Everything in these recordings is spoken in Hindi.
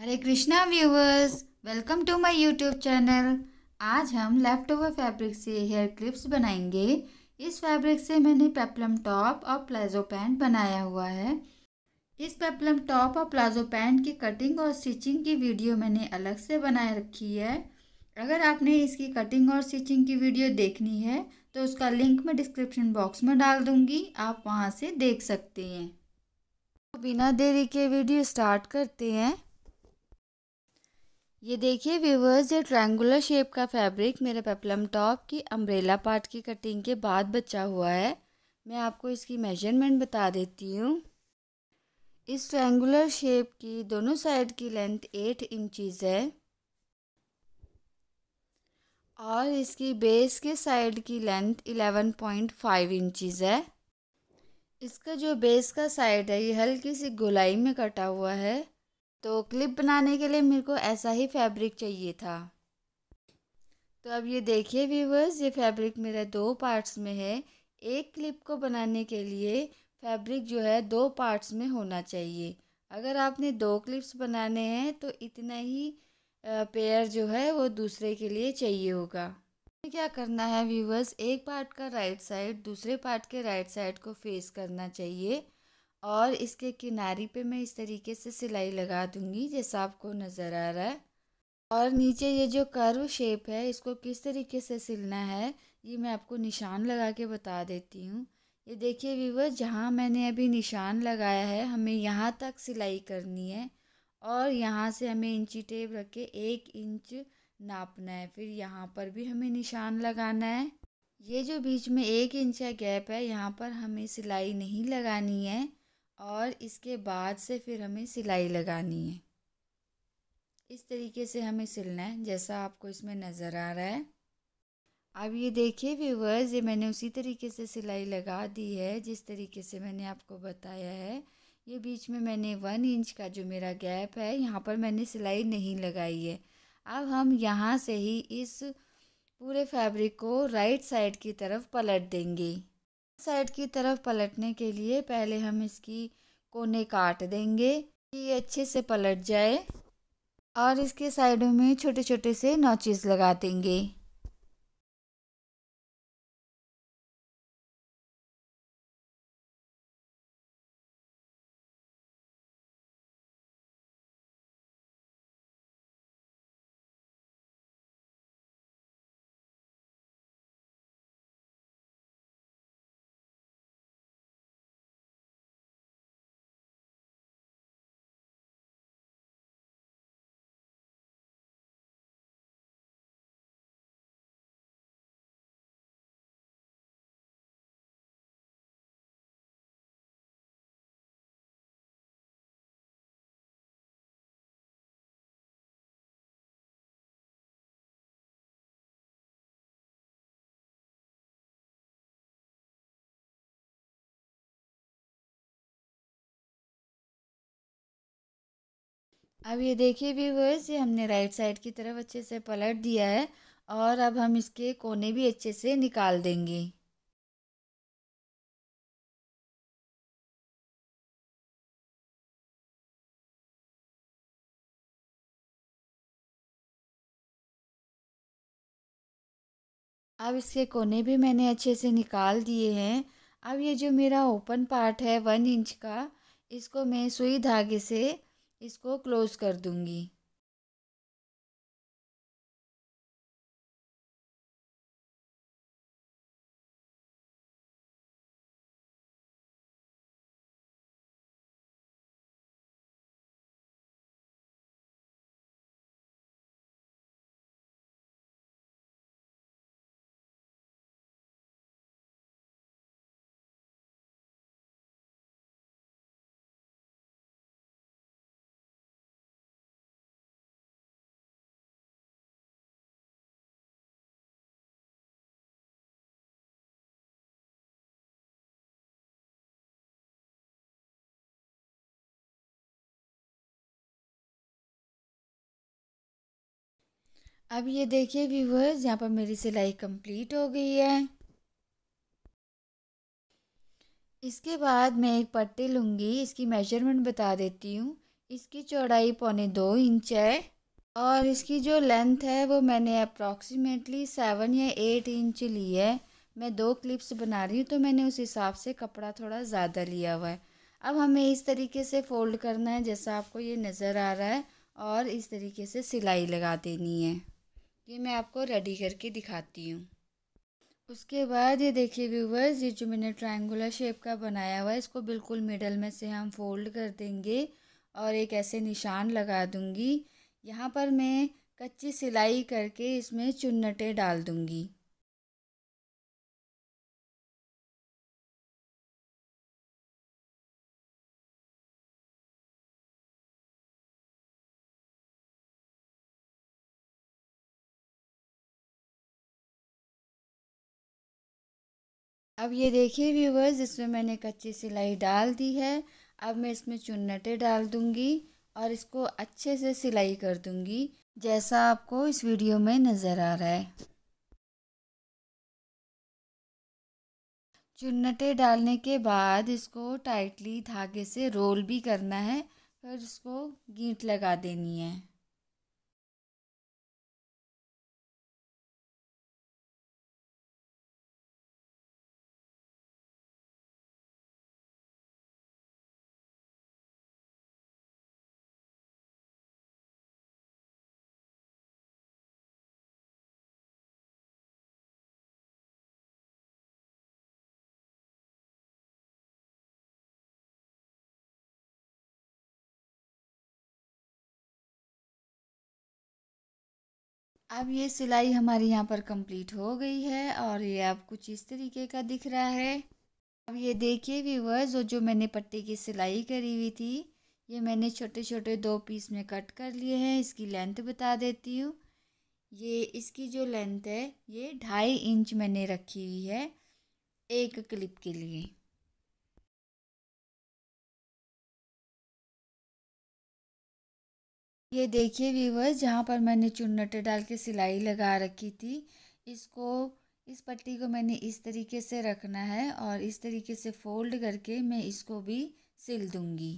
Hare Krishna viewers welcome to my YouTube channel आज हम लेफ्ट ओवर फैब्रिक से हेयर क्लिप्स बनाएंगे इस फैब्रिक से मैंने पेपलम टॉप और प्लाजो पैंट बनाया हुआ है इस पेपलम टॉप और प्लाजो पैंट की कटिंग और स्टिचिंग की वीडियो मैंने अलग से बनाए रखी है अगर आपने इसकी कटिंग और स्टिचिंग की वीडियो देखनी है तो उसका लिंक मैं डिस्क्रिप्शन बॉक्स में डाल दूँगी आप वहाँ से देख सकते हैं तो बिना देरी के वीडियो स्टार्ट करते हैं ये देखिए व्यूवर्स ये ट्रायंगुलर शेप का फैब्रिक मेरे पेपलम टॉप की अम्ब्रेला पार्ट की कटिंग के बाद बचा हुआ है मैं आपको इसकी मेजरमेंट बता देती हूँ इस ट्रायंगुलर शेप की दोनों साइड की लेंथ एट इंचीज है और इसकी बेस के साइड की length eleven point five inches है इसका जो बेस का साइड है ये हल्की सी गोलाई में कटा हुआ है तो क्लिप बनाने के लिए मेरे को ऐसा ही फैब्रिक चाहिए था तो अब ये देखिए व्यूवर्स ये फैब्रिक मेरा दो पार्ट्स में है एक क्लिप को बनाने के लिए फैब्रिक जो है दो पार्ट्स में होना चाहिए अगर आपने दो क्लिप्स बनाने हैं तो इतना ही पेयर जो है वो दूसरे के लिए चाहिए होगा क्या करना है व्यूवर्स एक पार्ट का राइट साइड दूसरे पार्ट के राइट साइड को फेस करना चाहिए और इसके किनारे पे मैं इस तरीके से सिलाई लगा दूँगी जैसा आपको नज़र आ रहा है और नीचे ये जो कर्व शेप है इसको किस तरीके से सिलना है ये मैं आपको निशान लगा के बता देती हूँ ये देखिए व्यूवर जहाँ मैंने अभी निशान लगाया है हमें यहाँ तक सिलाई करनी है और यहाँ से हमें इंची टेप रख के एक इंच नापना है फिर यहाँ पर भी हमें निशान लगाना है ये जो बीच में एक इंच का गैप है यहाँ पर हमें सिलाई नहीं लगानी है और इसके बाद से फिर हमें सिलाई लगानी है इस तरीके से हमें सिलना है जैसा आपको इसमें नज़र आ रहा है अब ये देखिए व्यूवर्स ये मैंने उसी तरीके से सिलाई लगा दी है जिस तरीके से मैंने आपको बताया है ये बीच में मैंने वन इंच का जो मेरा गैप है यहाँ पर मैंने सिलाई नहीं लगाई है अब हम यहाँ से ही इस पूरे फैब्रिक को राइट साइड की तरफ पलट देंगे साइड की तरफ पलटने के लिए पहले हम इसकी कोने काट देंगे कि ये अच्छे से पलट जाए और इसके साइडों में छोटे छोटे से नॉचेस लगा देंगे अब ये देखिए व्यूवर्स ये हमने राइट साइड की तरफ अच्छे से पलट दिया है और अब हम इसके कोने भी अच्छे से निकाल देंगे अब इसके कोने भी मैंने अच्छे से निकाल दिए हैं अब ये जो मेरा ओपन पार्ट है वन इंच का इसको मैं सुई धागे से इसको क्लोज़ कर दूँगी अब ये देखिए व्यूवर्स यहाँ पर मेरी सिलाई कंप्लीट हो गई है इसके बाद मैं एक पट्टी लूँगी इसकी मेजरमेंट बता देती हूँ इसकी चौड़ाई पौने दो इंच है और इसकी जो लेंथ है वो मैंने अप्रॉक्सीमेटली सेवन या एट इंच ली है मैं दो क्लिप्स बना रही हूँ तो मैंने उस हिसाब से कपड़ा थोड़ा ज़्यादा लिया हुआ है अब हमें इस तरीके से फ़ोल्ड करना है जैसा आपको ये नज़र आ रहा है और इस तरीके से सिलाई लगा देनी है ये मैं आपको रेडी करके दिखाती हूँ उसके बाद ये देखिए व्यूवर्स ये जो मैंने ट्रायंगुलर शेप का बनाया हुआ है इसको बिल्कुल मिडल में से हम फोल्ड कर देंगे और एक ऐसे निशान लगा दूँगी यहाँ पर मैं कच्ची सिलाई करके इसमें चुन्नटें डाल दूँगी अब ये देखिए व्यूवर्स इसमें मैंने कच्ची सिलाई डाल दी है अब मैं इसमें चुन्नटे डाल दूंगी और इसको अच्छे से सिलाई कर दूंगी जैसा आपको इस वीडियो में नज़र आ रहा है चुन्नटे डालने के बाद इसको टाइटली धागे से रोल भी करना है फिर इसको गीट लगा देनी है अब ये सिलाई हमारी यहाँ पर कंप्लीट हो गई है और ये अब कुछ इस तरीके का दिख रहा है अब ये देखिए व्यूवर्स और जो मैंने पट्टी की सिलाई करी हुई थी ये मैंने छोटे छोटे दो पीस में कट कर लिए हैं इसकी लेंथ बता देती हूँ ये इसकी जो लेंथ है ये ढाई इंच मैंने रखी हुई है एक क्लिप के लिए ये देखिए व्यूवर्स जहाँ पर मैंने चुन्नटे डाल के सिलाई लगा रखी थी इसको इस पट्टी को मैंने इस तरीके से रखना है और इस तरीके से फोल्ड करके मैं इसको भी सिल दूँगी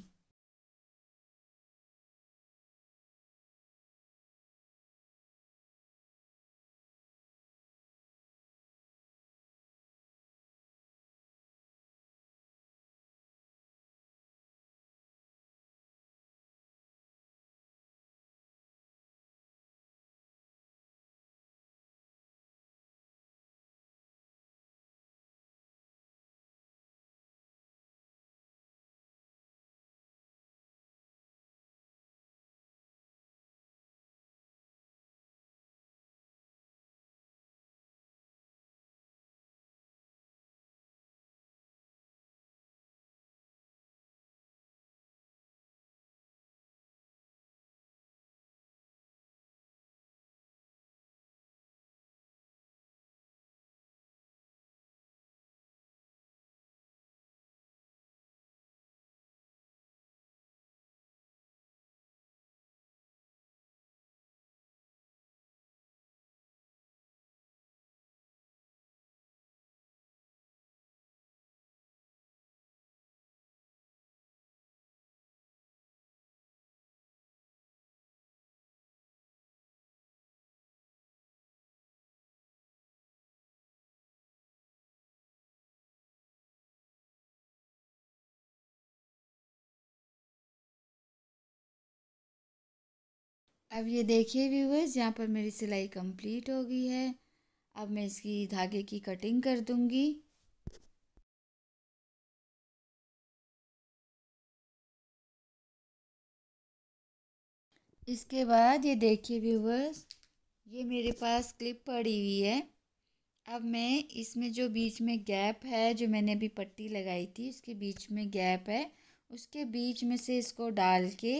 अब ये देखिए व्यूवर्स यहाँ पर मेरी सिलाई कंप्लीट हो गई है अब मैं इसकी धागे की कटिंग कर दूँगी इसके बाद ये देखिए व्यूवर्स ये मेरे पास क्लिप पड़ी हुई है अब मैं इसमें जो बीच में गैप है जो मैंने अभी पट्टी लगाई थी उसके बीच में गैप है उसके बीच में से इसको डाल के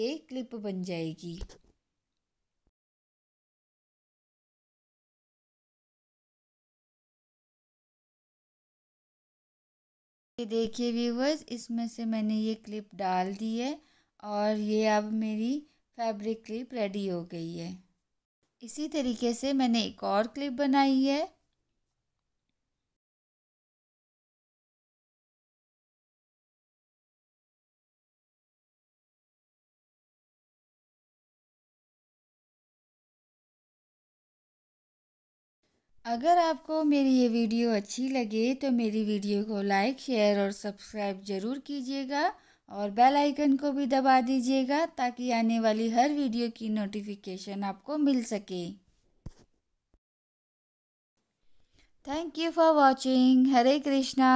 ये क्लिप बन जाएगी देखिए व्यूवर्स इसमें से मैंने ये क्लिप डाल दी है और ये अब मेरी फैब्रिक क्लिप रेडी हो गई है इसी तरीके से मैंने एक और क्लिप बनाई है अगर आपको मेरी ये वीडियो अच्छी लगे तो मेरी वीडियो को लाइक शेयर और सब्सक्राइब ज़रूर कीजिएगा और बेल आइकन को भी दबा दीजिएगा ताकि आने वाली हर वीडियो की नोटिफिकेशन आपको मिल सके thank you for watching Hare Krishna